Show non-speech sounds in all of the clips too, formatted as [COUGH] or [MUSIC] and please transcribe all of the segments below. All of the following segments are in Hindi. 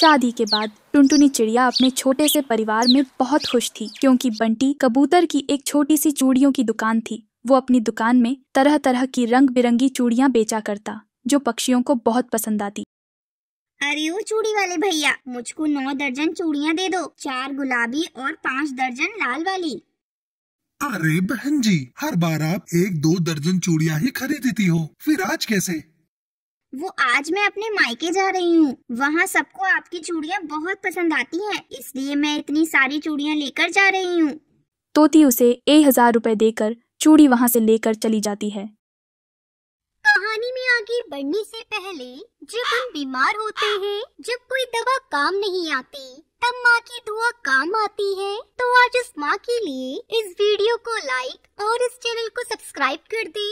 शादी के बाद टुनटुनी चिड़िया अपने छोटे से परिवार में बहुत खुश थी क्योंकि बंटी कबूतर की एक छोटी सी चूड़ियों की दुकान थी वो अपनी दुकान में तरह तरह की रंग बिरंगी चूड़ियाँ बेचा करता जो पक्षियों को बहुत पसंद आती अरे ओ चूड़ी वाले भैया मुझको नौ दर्जन चूड़ियाँ दे दो चार गुलाबी और पाँच दर्जन लाल वाली अरे बहन जी हर बार आप एक दो दर्जन चूड़िया ही खरीदती हो फिर आज कैसे वो आज मैं अपने मायके जा रही हूँ वहाँ सबको आपकी चूड़ियाँ बहुत पसंद आती हैं इसलिए मैं इतनी सारी चूड़ियाँ लेकर जा रही हूँ तोती उसे एक हजार रूपए देकर चूड़ी वहाँ से लेकर चली जाती है कहानी में आगे बढ़ने से पहले जब हम बीमार होते हैं जब कोई दवा काम नहीं आती तब माँ की दुआ काम आती है तो आज उस माँ के लिए इस वीडियो को लाइक और इस चैनल को सब्सक्राइब कर दे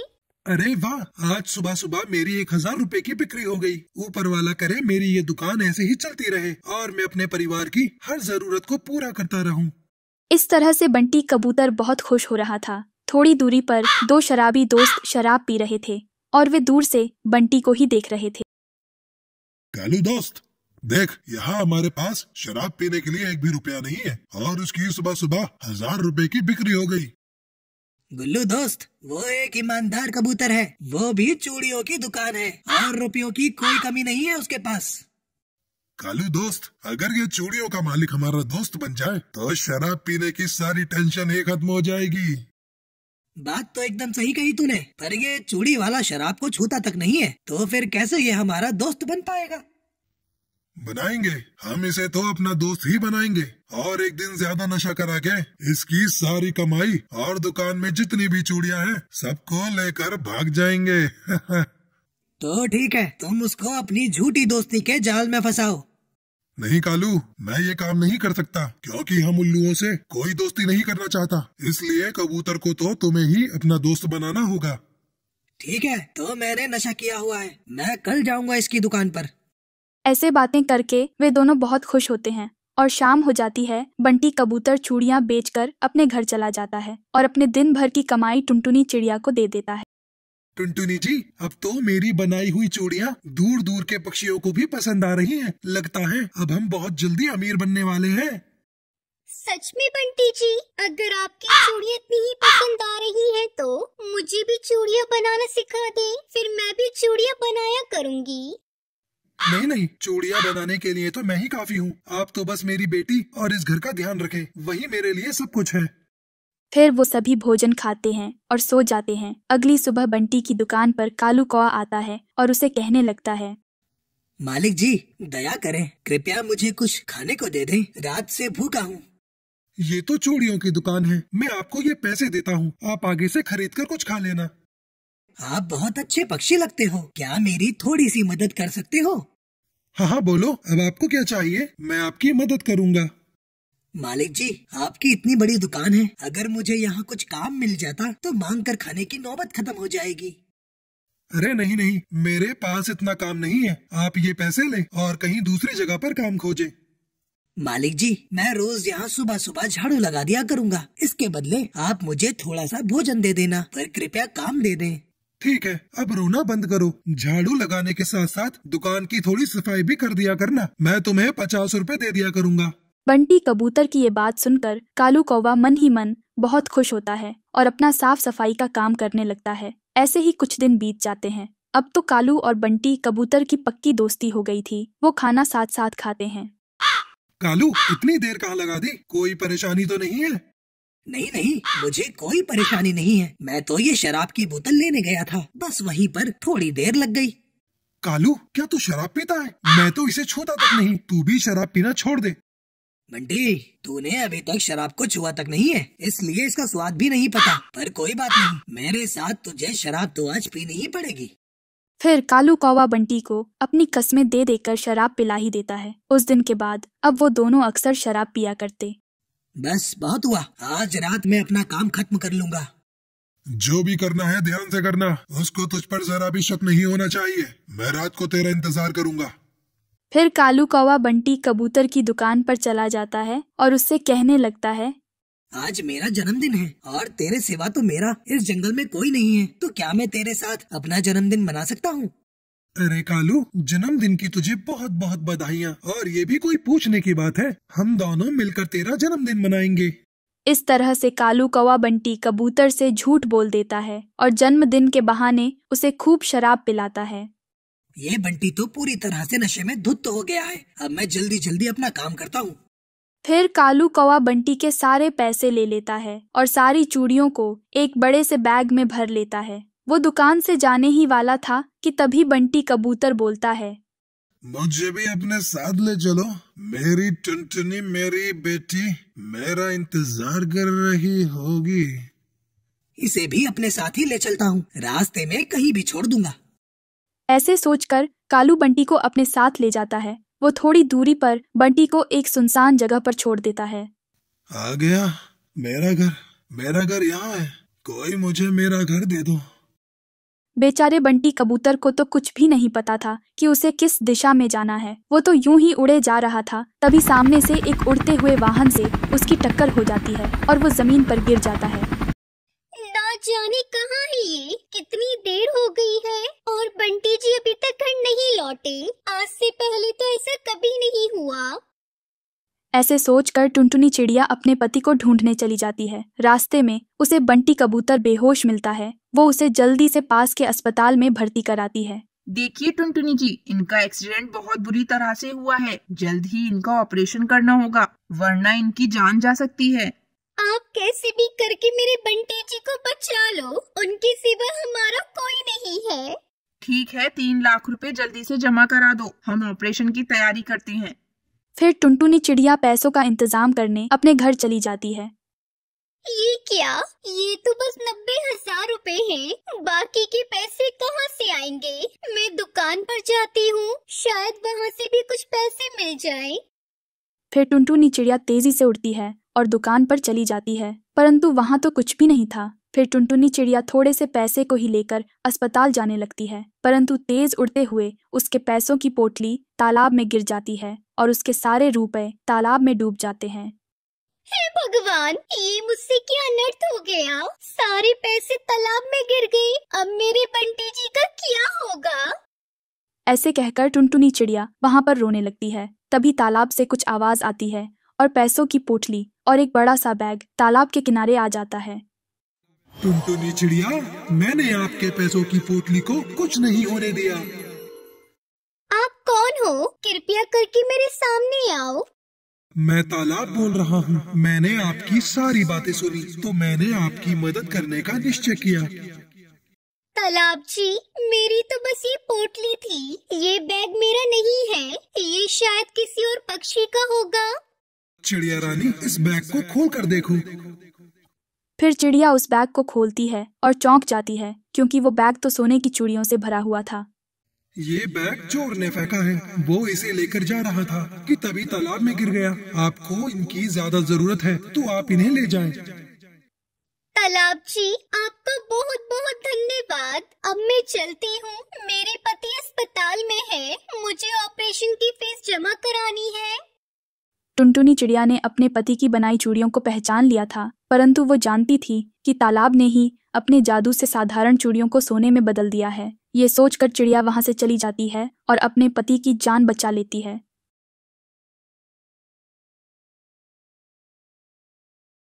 अरे वाह आज सुबह सुबह मेरी एक हजार रूपए की बिक्री हो गई ऊपर वाला करे मेरी ये दुकान ऐसे ही चलती रहे और मैं अपने परिवार की हर जरूरत को पूरा करता रहूं। इस तरह से बंटी कबूतर बहुत खुश हो रहा था थोड़ी दूरी पर दो शराबी दोस्त शराब पी रहे थे और वे दूर से बंटी को ही देख रहे थे कालू दोस्त देख यहाँ हमारे पास शराब पीने के लिए एक भी रुपया नहीं है और उसकी सुबह सुबह हजार रुपए की बिक्री हो गई गुल्लू दोस्त वो एक ईमानदार कबूतर है वो भी चूड़ियों की दुकान है और रुपयों की कोई कमी नहीं है उसके पास कालू दोस्त अगर ये चूड़ियों का मालिक हमारा दोस्त बन जाए तो शराब पीने की सारी टेंशन ही खत्म हो जाएगी बात तो एकदम सही कही तूने पर ये चूड़ी वाला शराब को छूता तक नहीं है तो फिर कैसे ये हमारा दोस्त बन पाएगा बनाएंगे हम इसे तो अपना दोस्त ही बनाएंगे और एक दिन ज्यादा नशा करा के इसकी सारी कमाई और दुकान में जितनी भी चूड़िया है सबको लेकर भाग जाएंगे [LAUGHS] तो ठीक है तुम उसको अपनी झूठी दोस्ती के जाल में फंसाओ नहीं कालू मैं ये काम नहीं कर सकता क्योंकि हम उल्लुओं से कोई दोस्ती नहीं करना चाहता इसलिए कबूतर को तो तुम्हें ही अपना दोस्त बनाना होगा ठीक है तो मैंने नशा किया हुआ है मैं कल जाऊंगा इसकी दुकान पर ऐसे बातें करके वे दोनों बहुत खुश होते हैं और शाम हो जाती है बंटी कबूतर चूड़ियाँ बेचकर अपने घर चला जाता है और अपने दिन भर की कमाई टुनटुनी चिड़िया को दे देता है टुनटुनी जी अब तो मेरी बनाई हुई चूड़ियाँ दूर दूर के पक्षियों को भी पसंद आ रही हैं। लगता है अब हम बहुत जल्दी अमीर बनने वाले हैं सच में बंटी जी अगर आपकी चूड़ियाँ इतनी ही पसंद आ रही हैं तो मुझे भी चूड़ियाँ बनाना सिखा दे फिर मैं भी चूड़ियाँ बनाया करूँगी नहीं नहीं चूड़िया बनाने के लिए तो मैं ही काफी हूँ आप तो बस मेरी बेटी और इस घर का ध्यान रखें वही मेरे लिए सब कुछ है फिर वो सभी भोजन खाते हैं और सो जाते हैं अगली सुबह बंटी की दुकान पर कालू कौआ आता है और उसे कहने लगता है मालिक जी दया करें कृपया मुझे कुछ खाने को दे दें रात से भूखा हूँ ये तो चूड़ियों की दुकान है मैं आपको ये पैसे देता हूँ आप आगे से खरीद कर कुछ खा लेना आप बहुत अच्छे पक्षी लगते हो क्या मेरी थोड़ी सी मदद कर सकते हो हाँ हाँ बोलो अब आपको क्या चाहिए मैं आपकी मदद करूँगा मालिक जी आपकी इतनी बड़ी दुकान है अगर मुझे यहाँ कुछ काम मिल जाता तो मांग कर खाने की नौबत खत्म हो जाएगी अरे नहीं नहीं मेरे पास इतना काम नहीं है आप ये पैसे ले और कहीं दूसरी जगह पर काम खोजे मालिक जी मैं रोज यहाँ सुबह सुबह झाड़ू लगा दिया करूँगा इसके बदले आप मुझे थोड़ा सा भोजन दे देना पर कृपया काम दे दें ठीक है अब रोना बंद करो झाड़ू लगाने के साथ साथ दुकान की थोड़ी सफाई भी कर दिया करना मैं तुम्हें पचास रूपए दे दिया करूँगा बंटी कबूतर की ये बात सुनकर कालू कौवा मन ही मन बहुत खुश होता है और अपना साफ सफाई का काम करने लगता है ऐसे ही कुछ दिन बीत जाते हैं अब तो कालू और बंटी कबूतर की पक्की दोस्ती हो गई थी वो खाना साथ साथ खाते हैं कालू इतनी देर कहाँ लगा दी कोई परेशानी तो नहीं है नहीं नहीं मुझे कोई परेशानी नहीं है मैं तो ये शराब की बोतल लेने गया था बस वहीं पर थोड़ी देर लग गई कालू क्या तू शराब पीता है मैं तो इसे छूता तक नहीं तू भी शराब पीना छोड़ दे बंटी तूने अभी तक शराब को छुआ तक नहीं है इसलिए इसका स्वाद भी नहीं पता पर कोई बात नहीं मेरे साथ तुझे शराब तो आज पीनी ही पड़ेगी फिर कालू कौवा बंटी को अपनी कस्में दे देकर शराब पिला ही देता है उस दिन के बाद अब वो दोनों अक्सर शराब पिया करते बस बहुत हुआ आज रात मैं अपना काम खत्म कर लूंगा जो भी करना है ध्यान से करना उसको तुझ पर जरा भी शक नहीं होना चाहिए मैं रात को तेरा इंतजार करूंगा फिर कालू कौवा बंटी कबूतर की दुकान पर चला जाता है और उससे कहने लगता है आज मेरा जन्मदिन है और तेरे सिवा तो मेरा इस जंगल में कोई नहीं है तो क्या मैं तेरे साथ अपना जन्मदिन मना सकता हूँ अरे कालू जन्मदिन की तुझे बहुत बहुत बधाइयाँ और ये भी कोई पूछने की बात है हम दोनों मिलकर तेरा जन्मदिन मनाएंगे इस तरह से कालू कौवा बंटी कबूतर से झूठ बोल देता है और जन्मदिन के बहाने उसे खूब शराब पिलाता है ये बंटी तो पूरी तरह से नशे में धुत हो गया है अब मैं जल्दी जल्दी अपना काम करता हूँ फिर कालू कौवा बंटी के सारे पैसे ले लेता है और सारी चूड़ियों को एक बड़े से बैग में भर लेता है वो दुकान से जाने ही वाला था कि तभी बंटी कबूतर बोलता है मुझे भी अपने साथ ले चलो मेरी टुनटुनी मेरी बेटी मेरा इंतजार कर रही होगी इसे भी अपने साथ ही ले चलता हूँ रास्ते में कहीं भी छोड़ दूंगा ऐसे सोचकर कालू बंटी को अपने साथ ले जाता है वो थोड़ी दूरी पर बंटी को एक सुनसान जगह पर छोड़ देता है आ गया मेरा घर मेरा घर यहाँ है कोई मुझे मेरा घर दे दो बेचारे बंटी कबूतर को तो कुछ भी नहीं पता था कि उसे किस दिशा में जाना है वो तो यूं ही उड़े जा रहा था तभी सामने से एक उड़ते हुए वाहन से उसकी टक्कर हो जाती है और वो जमीन पर गिर जाता है ना जाने कहाँ है ये कितनी देर हो गई है और बंटी जी अभी तक घर नहीं लौटे आज से पहले तो ऐसा कभी नहीं हुआ ऐसे सोचकर टुनटुनी चिड़िया अपने पति को ढूंढने चली जाती है रास्ते में उसे बंटी कबूतर बेहोश मिलता है वो उसे जल्दी से पास के अस्पताल में भर्ती कराती है देखिए टुनटुनी जी इनका एक्सीडेंट बहुत बुरी तरह से हुआ है जल्द ही इनका ऑपरेशन करना होगा वरना इनकी जान जा सकती है आप कैसे भी करके मेरे बंटी जी को बचा लो उनके सिवा हमारा कोई नहीं है ठीक है तीन लाख रुपए जल्दी से जमा करा दो हम ऑपरेशन की तैयारी करते हैं फिर टुनटुनी चिड़िया पैसों का इंतजाम करने अपने घर चली जाती है ये क्या ये तो बस नब्बे हजार रूपए है बाकी के पैसे कहाँ से आएंगे मैं दुकान पर जाती हूँ शायद वहाँ से भी कुछ पैसे मिल जाए फिर टुनटुनी चिड़िया तेजी से उड़ती है और दुकान पर चली जाती है परंतु वहाँ तो कुछ भी नहीं था फिर टुनटुनी चिड़िया थोड़े से पैसे को ही लेकर अस्पताल जाने लगती है परंतु तेज उड़ते हुए उसके पैसों की पोटली तालाब में गिर जाती है और उसके सारे रुपए तालाब में डूब जाते हैं हे भगवान ये मुझसे क्या अनर्थ हो गया सारे पैसे तालाब में गिर गए अब मेरे बंटी जी का क्या होगा ऐसे कहकर टुनटुनी चिड़िया वहाँ पर रोने लगती है तभी तालाब से कुछ आवाज आती है और पैसों की पोटली और एक बड़ा सा बैग तालाब के किनारे आ जाता है तुम तो चिड़िया मैंने आपके पैसों की पोटली को कुछ नहीं होने दिया आप कौन हो कृपया करके मेरे सामने आओ मैं तालाब बोल रहा हूँ मैंने आपकी सारी बातें सुनी तो मैंने आपकी मदद करने का निश्चय किया तालाब जी मेरी तो बस ये पोटली थी ये बैग मेरा नहीं है ये शायद किसी और पक्षी का होगा चिड़िया रानी इस बैग को खोल कर देखो फिर चिड़िया उस बैग को खोलती है और चौंक जाती है क्योंकि वो बैग तो सोने की चूड़ियों से भरा हुआ था ये बैग चोर ने फेंका है वो इसे लेकर जा रहा था कि तभी तालाब में गिर गया आपको इनकी ज्यादा जरूरत है तो आप इन्हें ले जाएं। तालाब जी आपका बहुत बहुत धन्यवाद अब मैं चलती हूँ मेरे पति अस्पताल में है मुझे ऑपरेशन की फीस जमा करानी है टुनटुनी चिड़िया ने अपने पति की बनाई चूड़ियों को पहचान लिया था परंतु वो जानती थी कि तालाब ने ही अपने जादू से साधारण चूड़ियों को सोने में बदल दिया है ये सोचकर चिड़िया वहां से चली जाती है और अपने पति की जान बचा लेती है